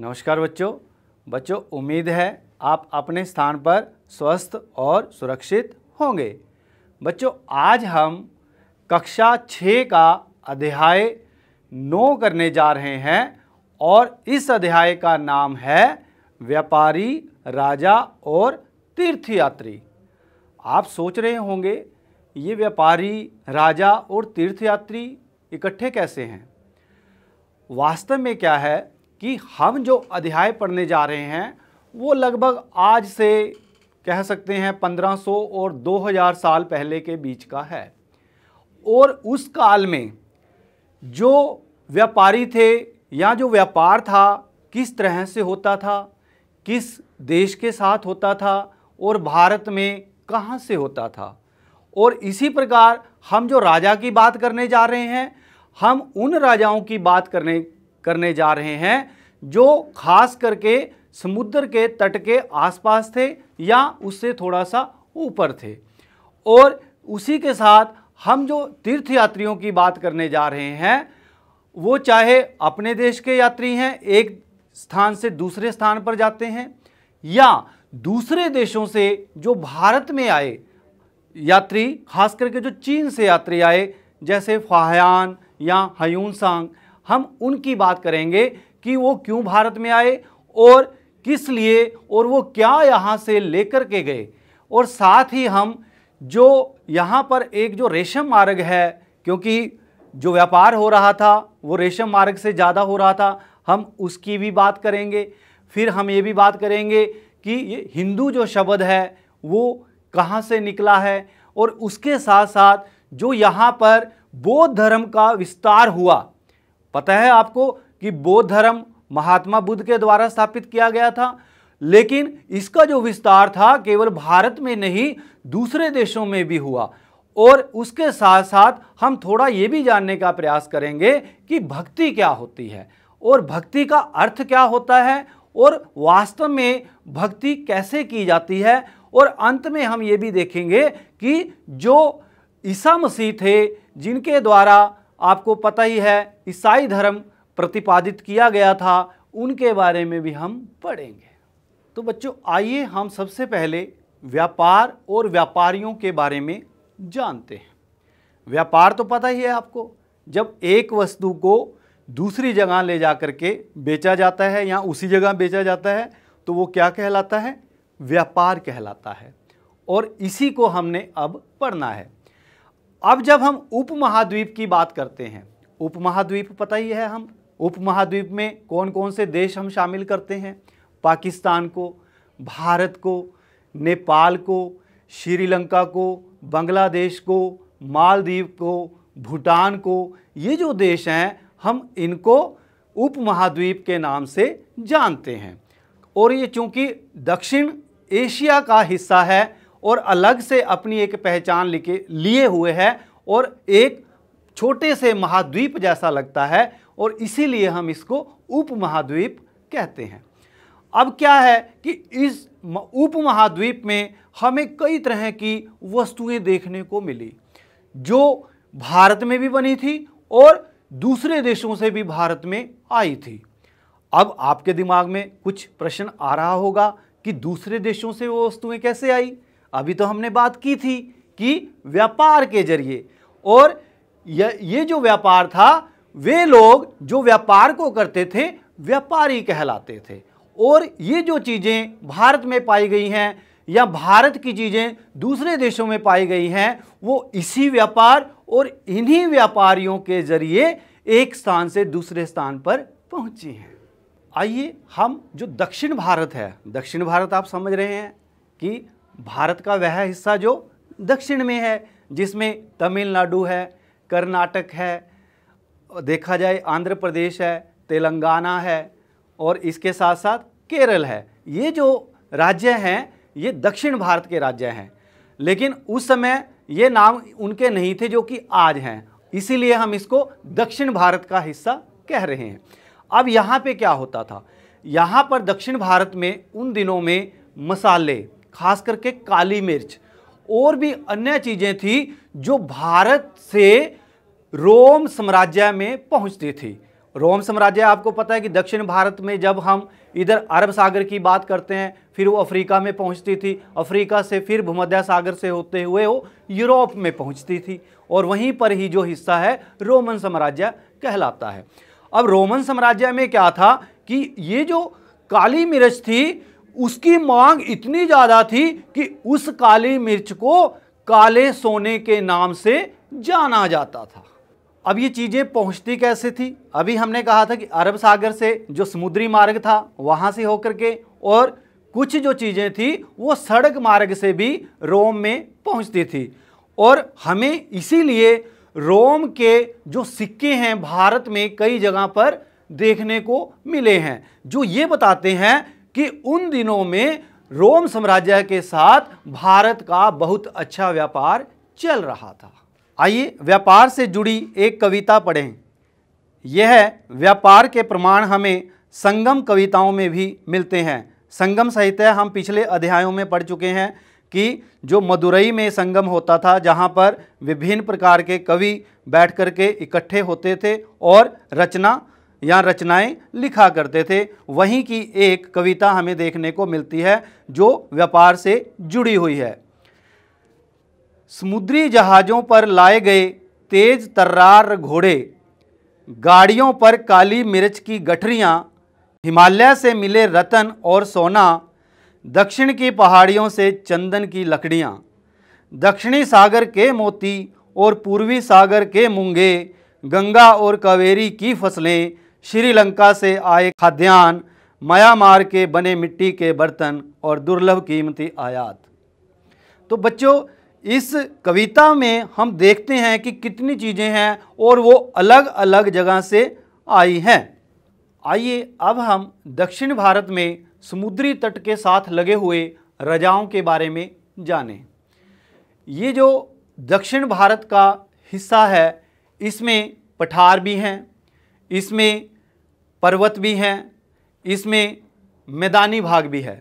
नमस्कार बच्चों बच्चों उम्मीद है आप अपने स्थान पर स्वस्थ और सुरक्षित होंगे बच्चों आज हम कक्षा छः का अध्याय नो करने जा रहे हैं और इस अध्याय का नाम है व्यापारी राजा और तीर्थयात्री आप सोच रहे होंगे ये व्यापारी राजा और तीर्थयात्री इकट्ठे कैसे हैं वास्तव में क्या है कि हम जो अध्याय पढ़ने जा रहे हैं वो लगभग आज से कह सकते हैं 1500 और 2000 साल पहले के बीच का है और उस काल में जो व्यापारी थे या जो व्यापार था किस तरह से होता था किस देश के साथ होता था और भारत में कहाँ से होता था और इसी प्रकार हम जो राजा की बात करने जा रहे हैं हम उन राजाओं की बात करने करने जा रहे हैं जो खास करके समुद्र के तट के आसपास थे या उससे थोड़ा सा ऊपर थे और उसी के साथ हम जो तीर्थ यात्रियों की बात करने जा रहे हैं वो चाहे अपने देश के यात्री हैं एक स्थान से दूसरे स्थान पर जाते हैं या दूसरे देशों से जो भारत में आए यात्री खास करके जो चीन से यात्री आए जैसे फाहयान या हयूनसांग हम उनकी बात करेंगे कि वो क्यों भारत में आए और किस लिए और वो क्या यहाँ से लेकर के गए और साथ ही हम जो यहाँ पर एक जो रेशम मार्ग है क्योंकि जो व्यापार हो रहा था वो रेशम मार्ग से ज़्यादा हो रहा था हम उसकी भी बात करेंगे फिर हम ये भी बात करेंगे कि ये हिंदू जो शब्द है वो कहाँ से निकला है और उसके साथ साथ जो यहाँ पर बौद्ध धर्म का विस्तार हुआ पता है आपको कि बौद्ध धर्म महात्मा बुद्ध के द्वारा स्थापित किया गया था लेकिन इसका जो विस्तार था केवल भारत में नहीं दूसरे देशों में भी हुआ और उसके साथ साथ हम थोड़ा ये भी जानने का प्रयास करेंगे कि भक्ति क्या होती है और भक्ति का अर्थ क्या होता है और वास्तव में भक्ति कैसे की जाती है और अंत में हम ये भी देखेंगे कि जो ईसा मसीह थे जिनके द्वारा आपको पता ही है ईसाई धर्म प्रतिपादित किया गया था उनके बारे में भी हम पढ़ेंगे तो बच्चों आइए हम सबसे पहले व्यापार और व्यापारियों के बारे में जानते हैं व्यापार तो पता ही है आपको जब एक वस्तु को दूसरी जगह ले जा कर के बेचा जाता है या उसी जगह बेचा जाता है तो वो क्या कहलाता है व्यापार कहलाता है और इसी को हमने अब पढ़ना है अब जब हम उपमहाद्वीप की बात करते हैं उपमहाद्वीप पता ही है हम उपमहाद्वीप में कौन कौन से देश हम शामिल करते हैं पाकिस्तान को भारत को नेपाल को श्रीलंका को बांग्लादेश को मालदीव को भूटान को ये जो देश हैं हम इनको उपमहाद्वीप के नाम से जानते हैं और ये चूँकि दक्षिण एशिया का हिस्सा है और अलग से अपनी एक पहचान लिखे लिए हुए है और एक छोटे से महाद्वीप जैसा लगता है और इसीलिए हम इसको उप महाद्वीप कहते हैं अब क्या है कि इस उप महाद्वीप में हमें कई तरह की वस्तुएं देखने को मिली जो भारत में भी बनी थी और दूसरे देशों से भी भारत में आई थी अब आपके दिमाग में कुछ प्रश्न आ रहा होगा कि दूसरे देशों से वो वस्तुएं कैसे आई अभी तो हमने बात की थी कि व्यापार के जरिए और ये जो व्यापार था वे लोग जो व्यापार को करते थे व्यापारी कहलाते थे और ये जो चीज़ें भारत में पाई गई हैं या भारत की चीज़ें दूसरे देशों में पाई गई हैं वो इसी व्यापार और इन्हीं व्यापारियों के ज़रिए एक स्थान से दूसरे स्थान पर पहुंची हैं आइए हम जो दक्षिण भारत है दक्षिण भारत आप समझ रहे हैं कि भारत का वह हिस्सा जो दक्षिण में है जिसमें तमिलनाडु है कर्नाटक है देखा जाए आंध्र प्रदेश है तेलंगाना है और इसके साथ साथ केरल है ये जो राज्य हैं ये दक्षिण भारत के राज्य हैं लेकिन उस समय ये नाम उनके नहीं थे जो कि आज हैं इसीलिए हम इसको दक्षिण भारत का हिस्सा कह रहे हैं अब यहाँ पे क्या होता था यहाँ पर दक्षिण भारत में उन दिनों में मसाले खास करके काली मिर्च और भी अन्य चीज़ें थी जो भारत से रोम साम्राज्य में पहुंचती थी रोम साम्राज्य आपको पता है कि दक्षिण भारत में जब हम इधर अरब सागर की बात करते हैं फिर वो अफ्रीका में पहुंचती थी अफ्रीका से फिर भूमध्य सागर से होते हुए वो यूरोप में पहुंचती थी और वहीं पर ही जो हिस्सा है रोमन साम्राज्य कहलाता है अब रोमन साम्राज्य में क्या था कि ये जो काली मिर्च थी उसकी मांग इतनी ज़्यादा थी कि उस काली मिर्च को काले सोने के नाम से जाना जाता था अब ये चीज़ें पहुंचती कैसे थी अभी हमने कहा था कि अरब सागर से जो समुद्री मार्ग था वहाँ से होकर के और कुछ जो चीज़ें थी वो सड़क मार्ग से भी रोम में पहुँचती थी और हमें इसीलिए रोम के जो सिक्के हैं भारत में कई जगह पर देखने को मिले हैं जो ये बताते हैं कि उन दिनों में रोम साम्राज्य के साथ भारत का बहुत अच्छा व्यापार चल रहा था आइए व्यापार से जुड़ी एक कविता पढ़ें यह व्यापार के प्रमाण हमें संगम कविताओं में भी मिलते हैं संगम साहित्य हम पिछले अध्यायों में पढ़ चुके हैं कि जो मदुरई में संगम होता था जहाँ पर विभिन्न प्रकार के कवि बैठ कर के इकट्ठे होते थे और रचना या रचनाएं लिखा करते थे वहीं की एक कविता हमें देखने को मिलती है जो व्यापार से जुड़ी हुई है समुद्री जहाज़ों पर लाए गए तेज तर्रार घोड़े गाड़ियों पर काली मिर्च की गठरियाँ हिमालय से मिले रतन और सोना दक्षिण की पहाड़ियों से चंदन की लकड़ियाँ दक्षिणी सागर के मोती और पूर्वी सागर के मूंगे गंगा और कावेरी की फसलें श्रीलंका से आए खाद्यान्न म्यांमार के बने मिट्टी के बर्तन और दुर्लभ कीमती आयात तो बच्चों इस कविता में हम देखते हैं कि कितनी चीज़ें हैं और वो अलग अलग जगह से आई हैं आइए अब हम दक्षिण भारत में समुद्री तट के साथ लगे हुए रजाओं के बारे में जानें ये जो दक्षिण भारत का हिस्सा है इसमें पठार भी हैं इसमें पर्वत भी हैं इसमें मैदानी भाग भी है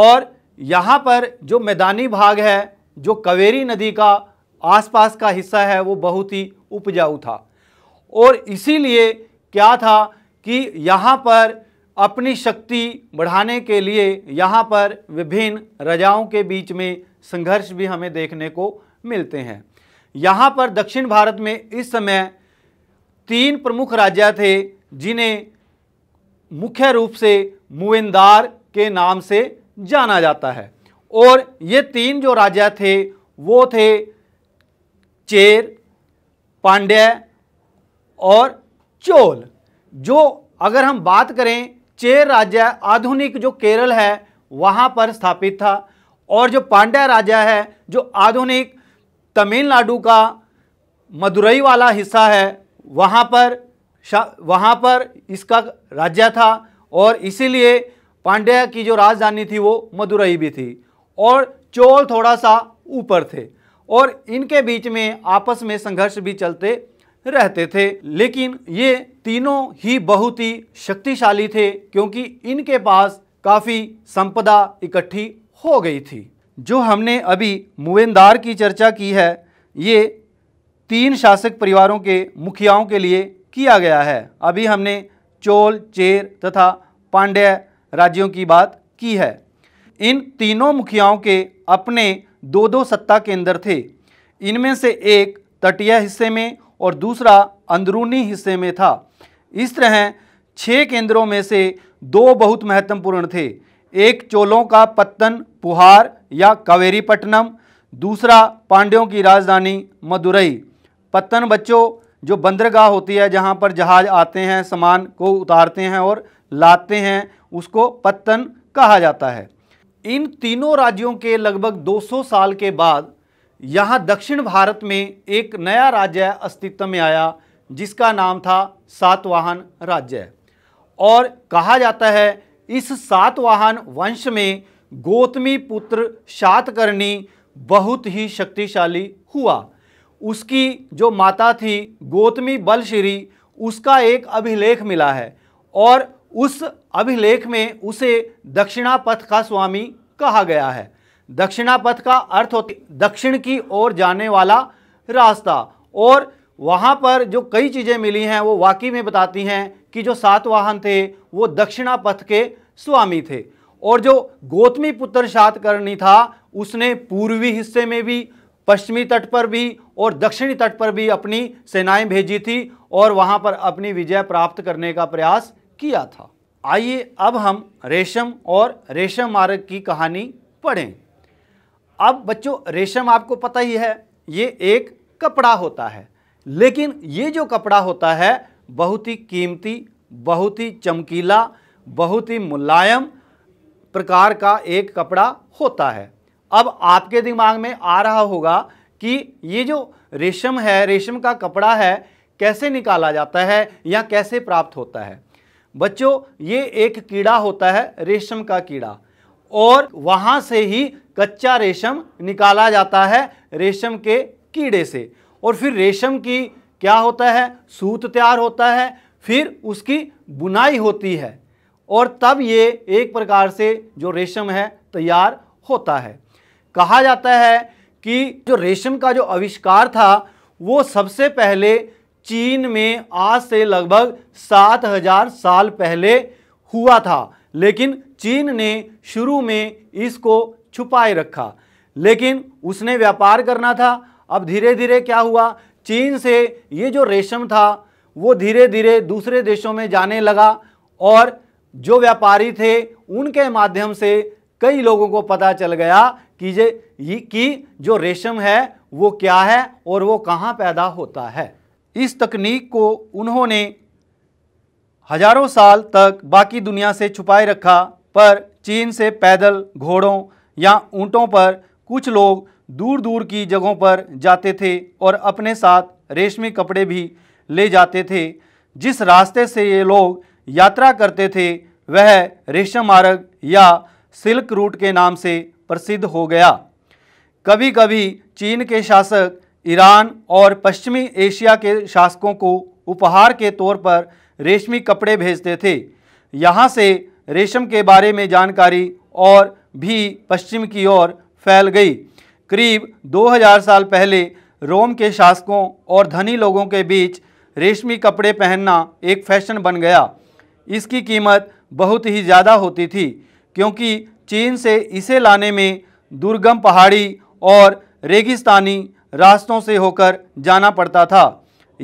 और यहाँ पर जो मैदानी भाग है जो कवेरी नदी का आसपास का हिस्सा है वो बहुत ही उपजाऊ था और इसीलिए क्या था कि यहाँ पर अपनी शक्ति बढ़ाने के लिए यहाँ पर विभिन्न राजाओं के बीच में संघर्ष भी हमें देखने को मिलते हैं यहाँ पर दक्षिण भारत में इस समय तीन प्रमुख राज्य थे जिन्हें मुख्य रूप से मुविंदार के नाम से जाना जाता है और ये तीन जो राजा थे वो थे चेर पांड्य और चोल जो अगर हम बात करें चेर राज्य आधुनिक जो केरल है वहाँ पर स्थापित था और जो पांड्या राजा है जो आधुनिक तमिलनाडु का मदुरई वाला हिस्सा है वहाँ पर वहाँ पर इसका राज्य था और इसीलिए पांड्या की जो राजधानी थी वो मदुरई भी थी और चोल थोड़ा सा ऊपर थे और इनके बीच में आपस में संघर्ष भी चलते रहते थे लेकिन ये तीनों ही बहुत ही शक्तिशाली थे क्योंकि इनके पास काफ़ी संपदा इकट्ठी हो गई थी जो हमने अभी मुवेंदार की चर्चा की है ये तीन शासक परिवारों के मुखियाओं के लिए किया गया है अभी हमने चोल चेर तथा पांड्य राज्यों की बात की है इन तीनों मुखियाओं के अपने दो दो सत्ता केंद्र थे इनमें से एक तटीय हिस्से में और दूसरा अंदरूनी हिस्से में था इस तरह छः केंद्रों में से दो बहुत महत्वपूर्ण थे एक चोलों का पत्तन पुहार या कावेरीपट्टनम दूसरा पांड्यों की राजधानी मदुरई पत्तन बच्चों जो बंदरगाह होती है जहाँ पर जहाज़ आते हैं सामान को उतारते हैं और लाते हैं उसको पत्तन कहा जाता है इन तीनों राज्यों के लगभग 200 साल के बाद यहाँ दक्षिण भारत में एक नया राज्य अस्तित्व में आया जिसका नाम था सातवाहन राज्य और कहा जाता है इस सातवाहन वंश में गौतमी पुत्र सातकर्णी बहुत ही शक्तिशाली हुआ उसकी जो माता थी गोतमी बलश्री उसका एक अभिलेख मिला है और उस अभिलेख में उसे दक्षिणा पथ का स्वामी कहा गया है दक्षिणा पथ का अर्थ होता दक्षिण की ओर जाने वाला रास्ता और वहाँ पर जो कई चीज़ें मिली हैं वो वाकई में बताती हैं कि जो सातवाहन थे वो दक्षिणा पथ के स्वामी थे और जो गोतमी पुत्र शातकर्णी था उसने पूर्वी हिस्से में भी पश्चिमी तट पर भी और दक्षिणी तट पर भी अपनी सेनाएं भेजी थी और वहां पर अपनी विजय प्राप्त करने का प्रयास किया था आइए अब हम रेशम और रेशम मार्ग की कहानी पढ़ें अब बच्चों रेशम आपको पता ही है ये एक कपड़ा होता है लेकिन ये जो कपड़ा होता है बहुत ही कीमती बहुत ही चमकीला बहुत ही मुलायम प्रकार का एक कपड़ा होता है अब आपके दिमाग में आ रहा होगा कि ये जो रेशम है रेशम का कपड़ा है कैसे निकाला जाता है या कैसे प्राप्त होता है बच्चों ये एक कीड़ा होता है रेशम का कीड़ा और वहाँ से ही कच्चा रेशम निकाला जाता है रेशम के कीड़े से और फिर रेशम की क्या होता है सूत तैयार होता है फिर उसकी बुनाई होती है और तब ये एक प्रकार से जो रेशम है तैयार होता है कहा जाता है कि जो रेशम का जो आविष्कार था वो सबसे पहले चीन में आज से लगभग सात हजार साल पहले हुआ था लेकिन चीन ने शुरू में इसको छुपाए रखा लेकिन उसने व्यापार करना था अब धीरे धीरे क्या हुआ चीन से ये जो रेशम था वो धीरे धीरे दूसरे देशों में जाने लगा और जो व्यापारी थे उनके माध्यम से कई लोगों को पता चल गया कीजिए ये कि जो रेशम है वो क्या है और वो कहाँ पैदा होता है इस तकनीक को उन्होंने हजारों साल तक बाकी दुनिया से छुपाए रखा पर चीन से पैदल घोड़ों या ऊँटों पर कुछ लोग दूर दूर की जगहों पर जाते थे और अपने साथ रेशमी कपड़े भी ले जाते थे जिस रास्ते से ये लोग यात्रा करते थे वह रेशम मार्ग या सिल्क रूट के नाम से प्रसिद्ध हो गया कभी कभी चीन के शासक ईरान और पश्चिमी एशिया के शासकों को उपहार के तौर पर रेशमी कपड़े भेजते थे यहाँ से रेशम के बारे में जानकारी और भी पश्चिम की ओर फैल गई करीब 2000 साल पहले रोम के शासकों और धनी लोगों के बीच रेशमी कपड़े पहनना एक फैशन बन गया इसकी कीमत बहुत ही ज़्यादा होती थी क्योंकि चीन से इसे लाने में दुर्गम पहाड़ी और रेगिस्तानी रास्तों से होकर जाना पड़ता था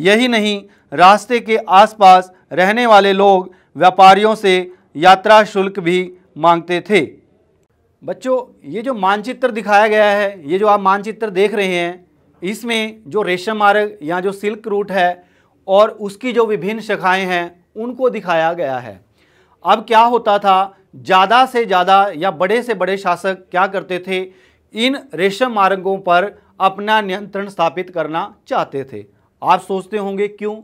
यही नहीं रास्ते के आसपास रहने वाले लोग व्यापारियों से यात्रा शुल्क भी मांगते थे बच्चों ये जो मानचित्र दिखाया गया है ये जो आप मानचित्र देख रहे हैं इसमें जो रेशम मार्ग या जो सिल्क रूट है और उसकी जो विभिन्न शाखाएं हैं उनको दिखाया गया है अब क्या होता था ज़्यादा से ज़्यादा या बड़े से बड़े शासक क्या करते थे इन रेशम मार्गों पर अपना नियंत्रण स्थापित करना चाहते थे आप सोचते होंगे क्यों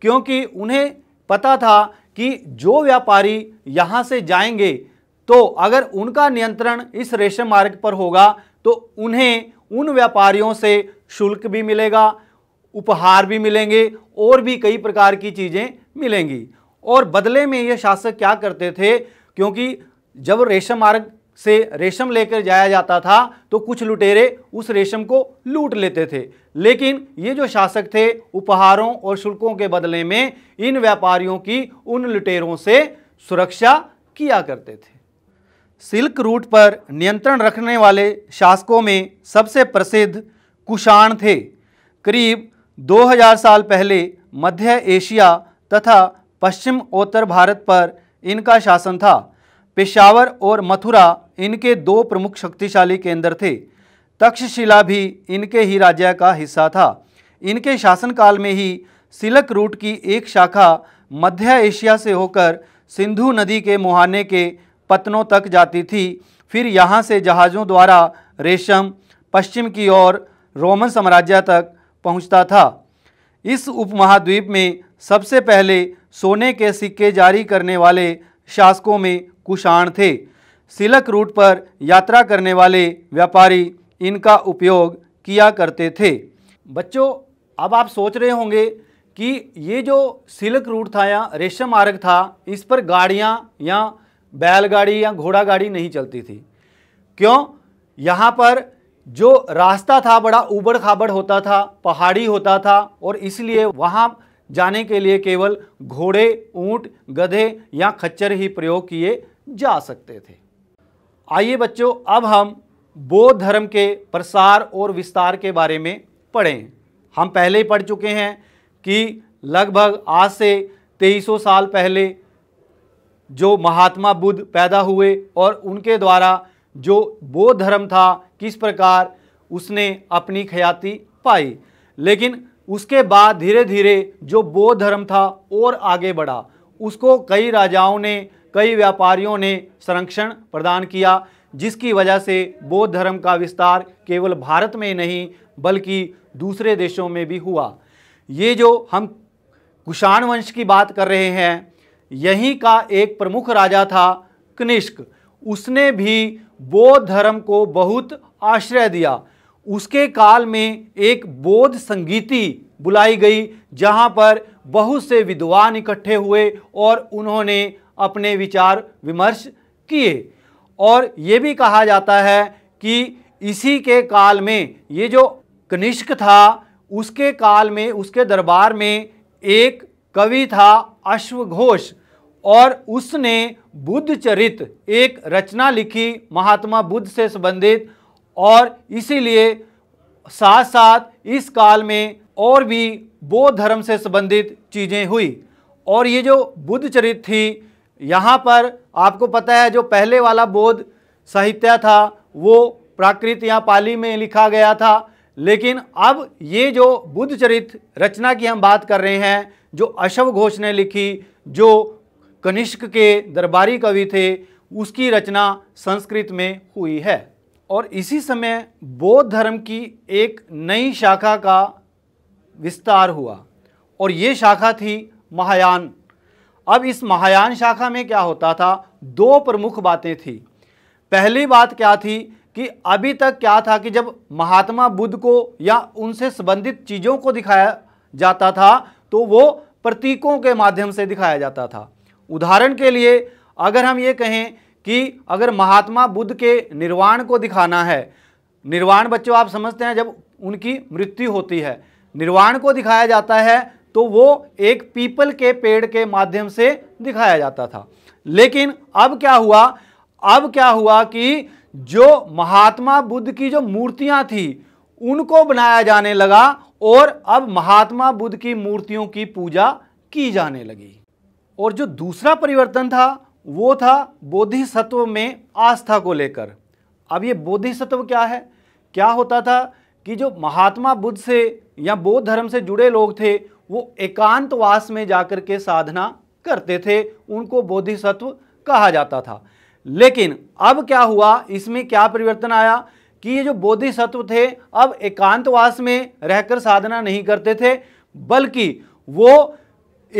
क्योंकि उन्हें पता था कि जो व्यापारी यहाँ से जाएंगे तो अगर उनका नियंत्रण इस रेशम मार्ग पर होगा तो उन्हें उन व्यापारियों से शुल्क भी मिलेगा उपहार भी मिलेंगे और भी कई प्रकार की चीज़ें मिलेंगी और बदले में ये शासक क्या करते थे क्योंकि जब रेशम मार्ग से रेशम लेकर जाया जाता था तो कुछ लुटेरे उस रेशम को लूट लेते थे लेकिन ये जो शासक थे उपहारों और शुल्कों के बदले में इन व्यापारियों की उन लुटेरों से सुरक्षा किया करते थे सिल्क रूट पर नियंत्रण रखने वाले शासकों में सबसे प्रसिद्ध कुषाण थे करीब 2000 साल पहले मध्य एशिया तथा पश्चिम उत्तर भारत पर इनका शासन था पेशावर और मथुरा इनके दो प्रमुख शक्तिशाली केंद्र थे तक्षशिला भी इनके ही राज्य का हिस्सा था इनके शासनकाल में ही सिलक रूट की एक शाखा मध्य एशिया से होकर सिंधु नदी के मुहाने के पतनों तक जाती थी फिर यहाँ से जहाज़ों द्वारा रेशम पश्चिम की ओर रोमन साम्राज्य तक पहुँचता था इस उपमहाद्वीप में सबसे पहले सोने के सिक्के जारी करने वाले शासकों में कुषाण थे सिलक रूट पर यात्रा करने वाले व्यापारी इनका उपयोग किया करते थे बच्चों अब आप सोच रहे होंगे कि ये जो सिलक रूट था या रेशम मार्ग था इस पर गाड़ियाँ या बैलगाड़ी या घोड़ा गाड़ी नहीं चलती थी क्यों यहाँ पर जो रास्ता था बड़ा उबड़ खाबड़ होता था पहाड़ी होता था और इसलिए वहाँ जाने के लिए केवल घोड़े ऊंट गधे या खच्चर ही प्रयोग किए जा सकते थे आइए बच्चों अब हम बौद्ध धर्म के प्रसार और विस्तार के बारे में पढ़ें हम पहले ही पढ़ चुके हैं कि लगभग आज से 2300 साल पहले जो महात्मा बुद्ध पैदा हुए और उनके द्वारा जो बौद्ध धर्म था किस प्रकार उसने अपनी ख्याति पाई लेकिन उसके बाद धीरे धीरे जो बौद्ध धर्म था और आगे बढ़ा उसको कई राजाओं ने कई व्यापारियों ने संरक्षण प्रदान किया जिसकी वजह से बौद्ध धर्म का विस्तार केवल भारत में नहीं बल्कि दूसरे देशों में भी हुआ ये जो हम कुषाण वंश की बात कर रहे हैं यहीं का एक प्रमुख राजा था कनिष्क उसने भी बौद्ध धर्म को बहुत आश्रय दिया उसके काल में एक बोध संगीति बुलाई गई जहाँ पर बहुत से विद्वान इकट्ठे हुए और उन्होंने अपने विचार विमर्श किए और ये भी कहा जाता है कि इसी के काल में ये जो कनिष्क था उसके काल में उसके दरबार में एक कवि था अश्वघोष और उसने बुद्ध चरित एक रचना लिखी महात्मा बुद्ध से संबंधित और इसीलिए साथ साथ इस काल में और भी बौद्ध धर्म से संबंधित चीज़ें हुई और ये जो बुद्ध चरित थी यहाँ पर आपको पता है जो पहले वाला बौद्ध साहित्य था वो प्राकृत या पाली में लिखा गया था लेकिन अब ये जो बुद्ध चरित रचना की हम बात कर रहे हैं जो अशव घोष ने लिखी जो कनिष्क के दरबारी कवि थे उसकी रचना संस्कृत में हुई है और इसी समय बौद्ध धर्म की एक नई शाखा का विस्तार हुआ और ये शाखा थी महायान अब इस महायान शाखा में क्या होता था दो प्रमुख बातें थी पहली बात क्या थी कि अभी तक क्या था कि जब महात्मा बुद्ध को या उनसे संबंधित चीज़ों को दिखाया जाता था तो वो प्रतीकों के माध्यम से दिखाया जाता था उदाहरण के लिए अगर हम ये कहें कि अगर महात्मा बुद्ध के निर्वाण को दिखाना है निर्वाण बच्चों आप समझते हैं जब उनकी मृत्यु होती है निर्वाण को दिखाया जाता है तो वो एक पीपल के पेड़ के माध्यम से दिखाया जाता था लेकिन अब क्या हुआ अब क्या हुआ कि जो महात्मा बुद्ध की जो मूर्तियां थी उनको बनाया जाने लगा और अब महात्मा बुद्ध की मूर्तियों की पूजा की जाने लगी और जो दूसरा परिवर्तन था वो था बोधिसत्व में आस्था को लेकर अब ये बोधिसत्व क्या है क्या होता था कि जो महात्मा बुद्ध से या बौद्ध धर्म से जुड़े लोग थे वो एकांतवास में जाकर के साधना करते थे उनको बोधिसत्व कहा जाता था लेकिन अब क्या हुआ इसमें क्या परिवर्तन आया कि ये जो बोधिसत्व थे अब एकांतवास में रहकर साधना नहीं करते थे बल्कि वो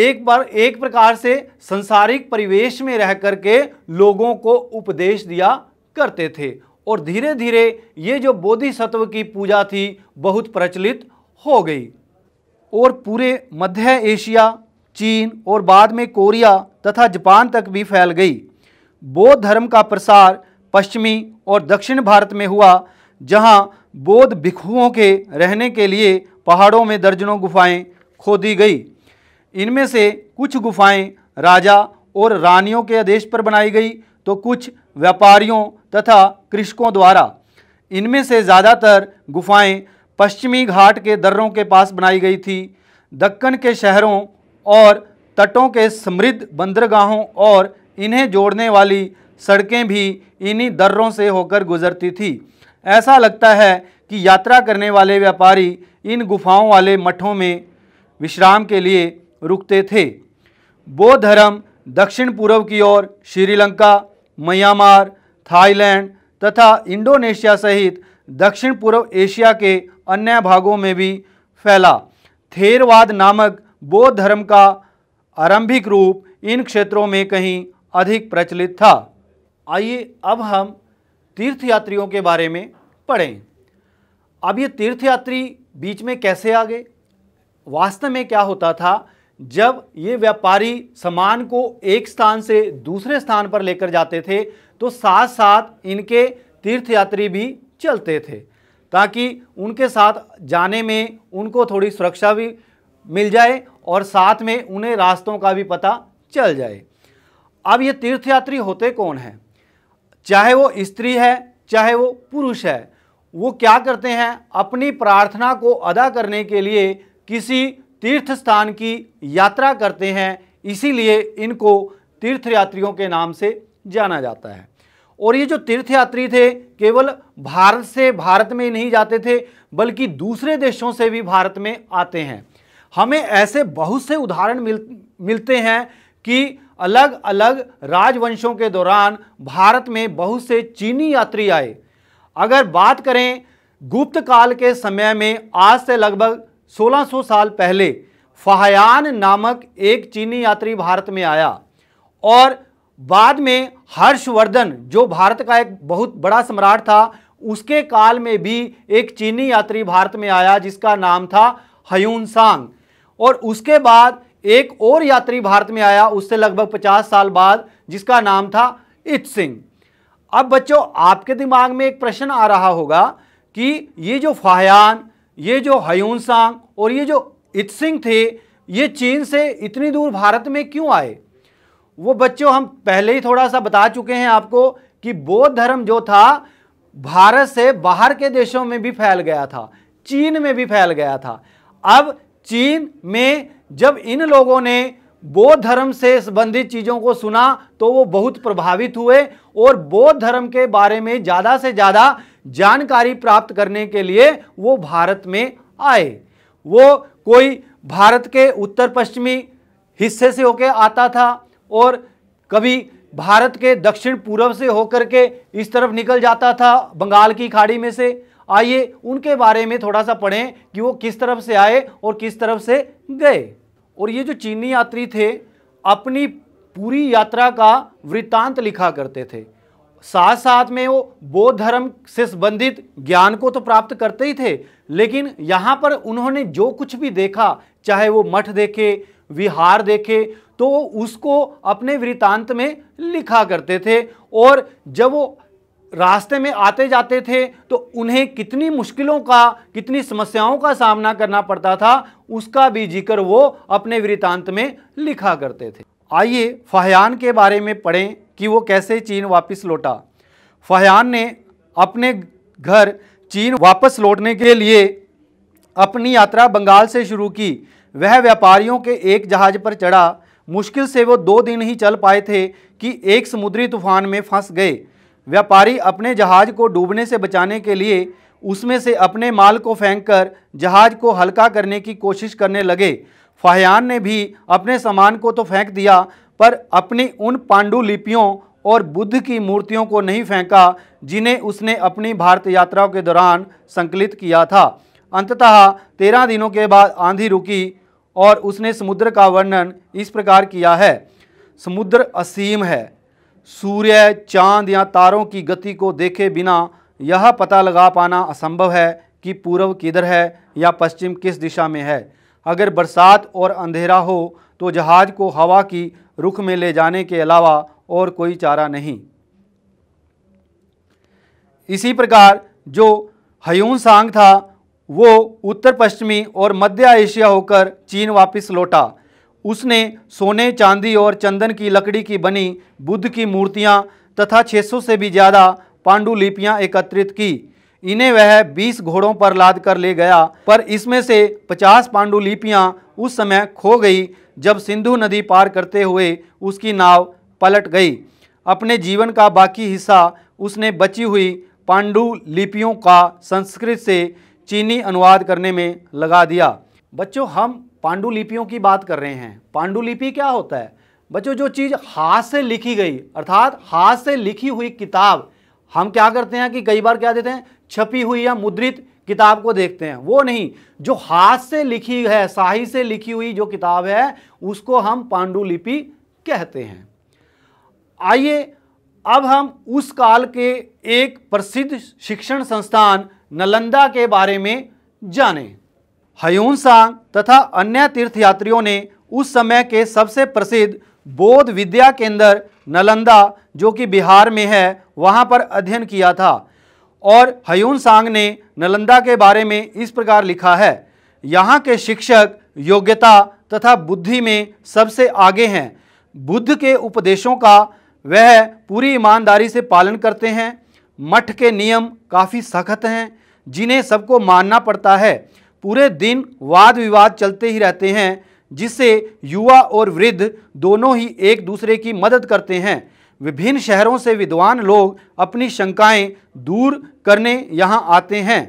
एक बार एक प्रकार से संसारिक परिवेश में रह करके लोगों को उपदेश दिया करते थे और धीरे धीरे ये जो बोधिसत्व की पूजा थी बहुत प्रचलित हो गई और पूरे मध्य एशिया चीन और बाद में कोरिया तथा जापान तक भी फैल गई बौद्ध धर्म का प्रसार पश्चिमी और दक्षिण भारत में हुआ जहां बौद्ध भिक्षुओं के रहने के लिए पहाड़ों में दर्जनों गुफाएं खोदी गई इनमें से कुछ गुफाएं राजा और रानियों के आदेश पर बनाई गई तो कुछ व्यापारियों तथा कृषकों द्वारा इनमें से ज़्यादातर गुफाएं पश्चिमी घाट के दर्रों के पास बनाई गई थी दक्कन के शहरों और तटों के समृद्ध बंदरगाहों और इन्हें जोड़ने वाली सड़कें भी इन्हीं दर्रों से होकर गुजरती थी ऐसा लगता है कि यात्रा करने वाले व्यापारी इन गुफाओं वाले मठों में विश्राम के लिए रुकते थे बौद्ध धर्म दक्षिण पूर्व की ओर श्रीलंका म्यांमार थाईलैंड तथा इंडोनेशिया सहित दक्षिण पूर्व एशिया के अन्य भागों में भी फैला थेरवाद नामक बौद्ध धर्म का आरंभिक रूप इन क्षेत्रों में कहीं अधिक प्रचलित था आइए अब हम तीर्थयात्रियों के बारे में पढ़ें अब ये तीर्थयात्री बीच में कैसे आ गए वास्तव में क्या होता था जब ये व्यापारी सामान को एक स्थान से दूसरे स्थान पर लेकर जाते थे तो साथ साथ इनके तीर्थयात्री भी चलते थे ताकि उनके साथ जाने में उनको थोड़ी सुरक्षा भी मिल जाए और साथ में उन्हें रास्तों का भी पता चल जाए अब ये तीर्थयात्री होते कौन हैं चाहे वो स्त्री है चाहे वो पुरुष है वो क्या करते हैं अपनी प्रार्थना को अदा करने के लिए किसी तीर्थ स्थान की यात्रा करते हैं इसीलिए इनको तीर्थयात्रियों के नाम से जाना जाता है और ये जो तीर्थयात्री थे केवल भारत से भारत में ही नहीं जाते थे बल्कि दूसरे देशों से भी भारत में आते हैं हमें ऐसे बहुत से उदाहरण मिल मिलते हैं कि अलग अलग राजवंशों के दौरान भारत में बहुत से चीनी यात्री आए अगर बात करें गुप्त काल के समय में आज से लगभग 1600 साल पहले फहयान नामक एक चीनी यात्री भारत में आया और बाद में हर्षवर्धन जो भारत का एक बहुत बड़ा सम्राट था उसके काल में भी एक चीनी यात्री भारत में आया जिसका नाम था हयून सांग और उसके बाद एक और यात्री भारत में आया उससे लगभग 50 साल बाद जिसका नाम था इत सिंह अब बच्चों आपके दिमाग में एक प्रश्न आ रहा होगा कि ये जो फाहयान ये जो हयून सांग और ये जो इतसिंग थे ये चीन से इतनी दूर भारत में क्यों आए वो बच्चों हम पहले ही थोड़ा सा बता चुके हैं आपको कि बौद्ध धर्म जो था भारत से बाहर के देशों में भी फैल गया था चीन में भी फैल गया था अब चीन में जब इन लोगों ने बौद्ध धर्म से संबंधित चीज़ों को सुना तो वो बहुत प्रभावित हुए और बौद्ध धर्म के बारे में ज़्यादा से ज़्यादा जानकारी प्राप्त करने के लिए वो भारत में आए वो कोई भारत के उत्तर पश्चिमी हिस्से से होकर आता था और कभी भारत के दक्षिण पूर्व से होकर के इस तरफ निकल जाता था बंगाल की खाड़ी में से आइए उनके बारे में थोड़ा सा पढ़ें कि वो किस तरफ से आए और किस तरफ से गए और ये जो चीनी यात्री थे अपनी पूरी यात्रा का वृत्तांत लिखा करते थे साथ साथ में वो बौद्ध धर्म से संबंधित ज्ञान को तो प्राप्त करते ही थे लेकिन यहाँ पर उन्होंने जो कुछ भी देखा चाहे वो मठ देखे विहार देखे तो उसको अपने वृतांत में लिखा करते थे और जब वो रास्ते में आते जाते थे तो उन्हें कितनी मुश्किलों का कितनी समस्याओं का सामना करना पड़ता था उसका भी जिक्र वो अपने वृतांत में लिखा करते थे आइए फहयान के बारे में पढ़ें कि वो कैसे चीन वापस लौटा फयान ने अपने घर चीन वापस लौटने के लिए अपनी यात्रा बंगाल से शुरू की वह व्यापारियों के एक जहाज़ पर चढ़ा मुश्किल से वो दो दिन ही चल पाए थे कि एक समुद्री तूफान में फंस गए व्यापारी अपने जहाज़ को डूबने से बचाने के लिए उसमें से अपने माल को फेंककर जहाज़ को हल्का करने की कोशिश करने लगे फाहयान ने भी अपने सामान को तो फेंक दिया पर अपनी उन पांडुलिपियों और बुद्ध की मूर्तियों को नहीं फेंका जिन्हें उसने अपनी भारत यात्राओं के दौरान संकलित किया था अंततः तेरह दिनों के बाद आंधी रुकी और उसने समुद्र का वर्णन इस प्रकार किया है समुद्र असीम है सूर्य चांद या तारों की गति को देखे बिना यह पता लगा पाना असंभव है कि पूर्व किधर है या पश्चिम किस दिशा में है अगर बरसात और अंधेरा हो तो जहाज को हवा की रुख में ले जाने के अलावा और कोई चारा नहीं इसी प्रकार जो हयून सांग था वो उत्तर पश्चिमी और मध्य एशिया होकर चीन वापस लौटा उसने सोने चांदी और चंदन की लकड़ी की बनी बुद्ध की मूर्तियां तथा 600 से भी ज़्यादा पांडुलिपियां एकत्रित की इन्हें वह 20 घोड़ों पर लाद कर ले गया पर इसमें से 50 पांडुलिपियां उस समय खो गई जब सिंधु नदी पार करते हुए उसकी नाव पलट गई अपने जीवन का बाकी हिस्सा उसने बची हुई पांडुलिपियों का संस्कृत से चीनी अनुवाद करने में लगा दिया बच्चों हम पांडुलिपियों की बात कर रहे हैं पांडुलिपि क्या होता है बच्चों जो चीज़ हाथ से लिखी गई अर्थात हाथ से लिखी हुई किताब हम क्या करते हैं कि कई बार क्या देते हैं छपी हुई या मुद्रित किताब को देखते हैं वो नहीं जो हाथ से लिखी है शाही से लिखी हुई जो किताब है उसको हम पांडुलिपि कहते हैं आइए अब हम उस काल के एक प्रसिद्ध शिक्षण संस्थान नलंदा के बारे में जानें हयून सांग तथा अन्य तीर्थयात्रियों ने उस समय के सबसे प्रसिद्ध बोध विद्या केंद्र नलंदा जो कि बिहार में है वहाँ पर अध्ययन किया था और हयून सांग ने नालंदा के बारे में इस प्रकार लिखा है यहाँ के शिक्षक योग्यता तथा बुद्धि में सबसे आगे हैं बुद्ध के उपदेशों का वह पूरी ईमानदारी से पालन करते हैं मठ के नियम काफ़ी सख्त हैं जिन्हें सबको मानना पड़ता है पूरे दिन वाद विवाद चलते ही रहते हैं जिससे युवा और वृद्ध दोनों ही एक दूसरे की मदद करते हैं विभिन्न शहरों से विद्वान लोग अपनी शंकाएं दूर करने यहां आते हैं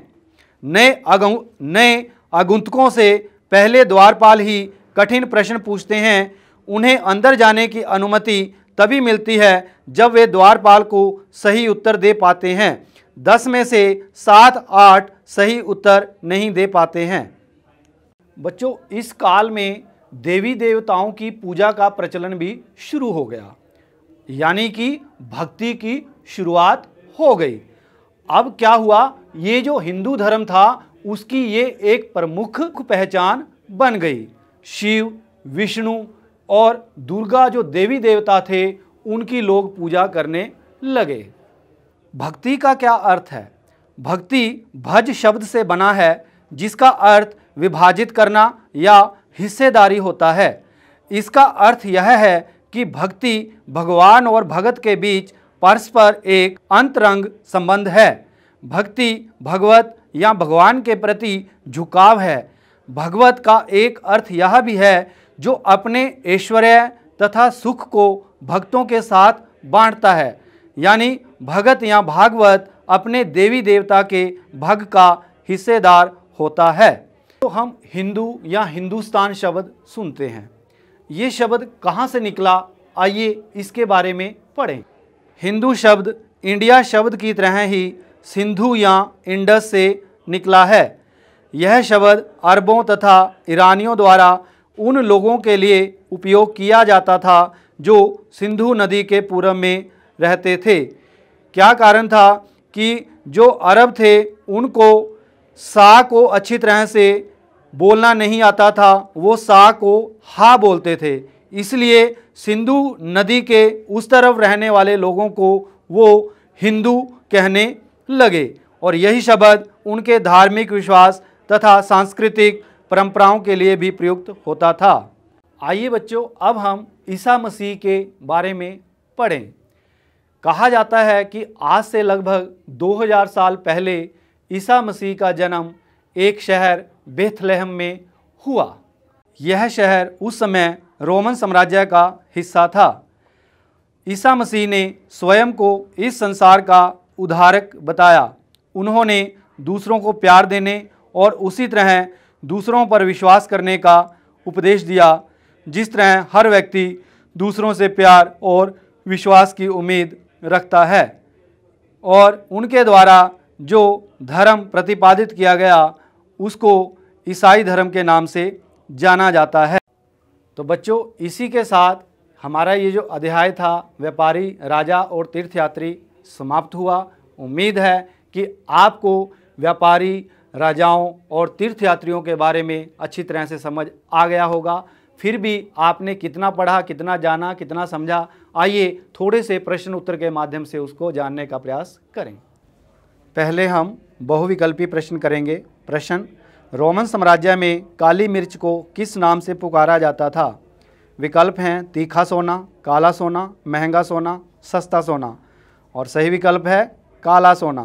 नए अगु नए आगुंतकों से पहले द्वारपाल ही कठिन प्रश्न पूछते हैं उन्हें अंदर जाने की अनुमति तभी मिलती है जब वे द्वारपाल को सही उत्तर दे पाते हैं दस में से सात आठ सही उत्तर नहीं दे पाते हैं बच्चों इस काल में देवी देवताओं की पूजा का प्रचलन भी शुरू हो गया यानी कि भक्ति की शुरुआत हो गई अब क्या हुआ ये जो हिंदू धर्म था उसकी ये एक प्रमुख पहचान बन गई शिव विष्णु और दुर्गा जो देवी देवता थे उनकी लोग पूजा करने लगे भक्ति का क्या अर्थ है भक्ति भज शब्द से बना है जिसका अर्थ विभाजित करना या हिस्सेदारी होता है इसका अर्थ यह है कि भक्ति भगवान और भगत के बीच परस्पर एक अंतरंग संबंध है भक्ति भगवत या भगवान के प्रति झुकाव है भगवत का एक अर्थ यह भी है जो अपने ऐश्वर्य तथा सुख को भक्तों के साथ बांटता है यानी भगत या भागवत अपने देवी देवता के भग का हिस्सेदार होता है तो हम हिंदू या हिंदुस्तान शब्द सुनते हैं ये शब्द कहाँ से निकला आइए इसके बारे में पढ़ें हिंदू शब्द इंडिया शब्द की तरह ही सिंधु या इंडस से निकला है यह शब्द अरबों तथा ईरानियों द्वारा उन लोगों के लिए उपयोग किया जाता था जो सिंधु नदी के पूर्व में रहते थे क्या कारण था कि जो अरब थे उनको सा को अच्छी तरह से बोलना नहीं आता था वो सा को हा बोलते थे इसलिए सिंधु नदी के उस तरफ रहने वाले लोगों को वो हिंदू कहने लगे और यही शब्द उनके धार्मिक विश्वास तथा सांस्कृतिक परंपराओं के लिए भी प्रयुक्त होता था आइए बच्चों अब हम ईसा मसीह के बारे में पढ़ें कहा जाता है कि आज से लगभग 2000 साल पहले ईसा मसीह का जन्म एक शहर बेथलहम में हुआ यह शहर उस समय रोमन साम्राज्य का हिस्सा था ईसा मसीह ने स्वयं को इस संसार का उदाहरक बताया उन्होंने दूसरों को प्यार देने और उसी तरह दूसरों पर विश्वास करने का उपदेश दिया जिस तरह हर व्यक्ति दूसरों से प्यार और विश्वास की उम्मीद रखता है और उनके द्वारा जो धर्म प्रतिपादित किया गया उसको ईसाई धर्म के नाम से जाना जाता है तो बच्चों इसी के साथ हमारा ये जो अध्याय था व्यापारी राजा और तीर्थयात्री समाप्त हुआ उम्मीद है कि आपको व्यापारी राजाओं और तीर्थयात्रियों के बारे में अच्छी तरह से समझ आ गया होगा फिर भी आपने कितना पढ़ा कितना जाना कितना समझा आइए थोड़े से प्रश्न उत्तर के माध्यम से उसको जानने का प्रयास करें पहले हम बहुविकल्पी प्रश्न करेंगे प्रश्न रोमन साम्राज्य में काली मिर्च को किस नाम से पुकारा जाता था विकल्प हैं तीखा सोना काला सोना महंगा सोना सस्ता सोना और सही विकल्प है काला सोना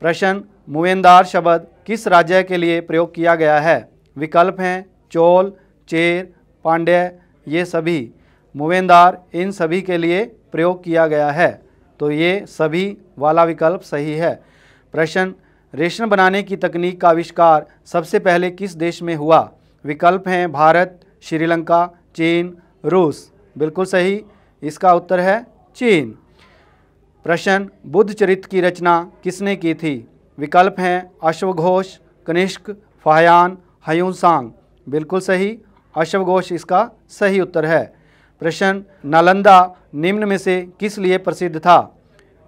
प्रश्न मुवेंदार शब्द किस राज्य के लिए प्रयोग किया गया है विकल्प हैं चोल चेर पांड्य ये सभी मुवेंदार इन सभी के लिए प्रयोग किया गया है तो ये सभी वाला विकल्प सही है प्रश्न रेशम बनाने की तकनीक का आविष्कार सबसे पहले किस देश में हुआ विकल्प हैं भारत श्रीलंका चीन रूस बिल्कुल सही इसका उत्तर है चीन प्रश्न बुद्ध चरित्र की रचना किसने की थी विकल्प हैं अश्वघोष कनिष्क फायान हयुनसांग बिल्कुल सही अश्वघोष इसका सही उत्तर है प्रश्न नालंदा निम्न में से किस लिए प्रसिद्ध था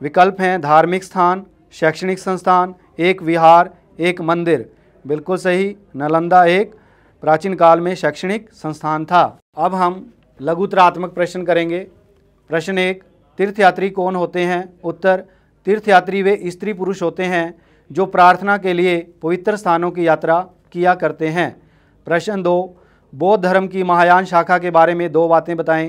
विकल्प हैं धार्मिक स्थान शैक्षणिक संस्थान एक विहार एक मंदिर बिल्कुल सही नालंदा एक प्राचीन काल में शैक्षणिक संस्थान था अब हम लघुतरात्मक प्रश्न करेंगे प्रश्न एक तीर्थयात्री कौन होते हैं उत्तर तीर्थयात्री वे स्त्री पुरुष होते हैं जो प्रार्थना के लिए पवित्र स्थानों की यात्रा किया करते हैं प्रश्न दो बौद्ध धर्म की महायान शाखा के बारे में दो बातें बताएं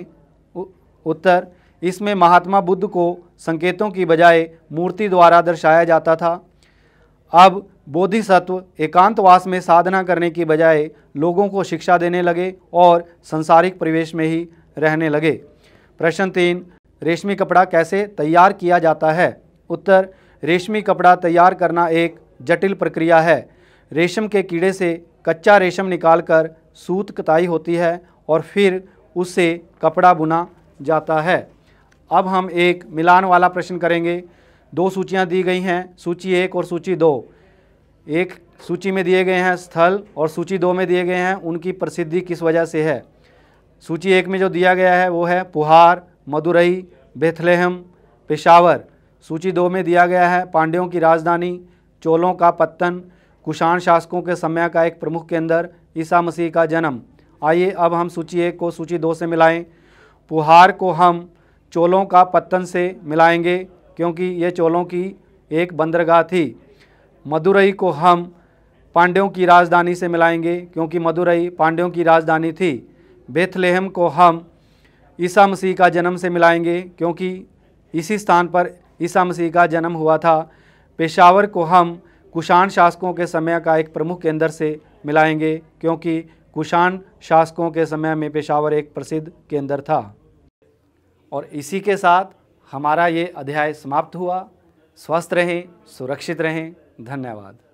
उत्तर इसमें महात्मा बुद्ध को संकेतों की बजाय मूर्ति द्वारा दर्शाया जाता था अब बोधिसत्व एकांतवास में साधना करने की बजाय लोगों को शिक्षा देने लगे और संसारिक परिवेश में ही रहने लगे प्रश्न तीन रेशमी कपड़ा कैसे तैयार किया जाता है उत्तर रेशमी कपड़ा तैयार करना एक जटिल प्रक्रिया है रेशम के कीड़े से कच्चा रेशम निकालकर सूत कताई होती है और फिर उससे कपड़ा बुना जाता है अब हम एक मिलान वाला प्रश्न करेंगे दो सूचियाँ दी गई हैं सूची एक और सूची दो एक सूची में दिए गए हैं स्थल और सूची दो में दिए गए हैं उनकी प्रसिद्धि किस वजह से है सूची एक में जो दिया गया है वो है पुहार मदुरई बेथलेहम पेशावर सूची दो में दिया गया है पांड्यों की राजधानी चोलों का पत्तन कुषाण शासकों के समय का एक प्रमुख केंद्र ईसा मसीह का जन्म आइए अब हम सूची एक को सूची दो से मिलाएं पुहार को हम चोलों का पत्तन से मिलाएंगे क्योंकि ये चोलों की एक बंदरगाह थी मदुरई को हम पांड्यों की राजधानी से मिलाएंगे क्योंकि मदुरई पांड्यों की राजधानी थी बेथलेहम को हम ईसा मसीह का जन्म से मिलाएंगे क्योंकि इसी स्थान पर ईसा मसीह का जन्म हुआ था पेशावर को हम कुषाण शासकों के समय का एक प्रमुख केंद्र से मिलाएंगे क्योंकि कुषाण शासकों के समय में पेशावर एक प्रसिद्ध केंद्र था और इसी के साथ हमारा ये अध्याय समाप्त हुआ स्वस्थ रहें सुरक्षित रहें धन्यवाद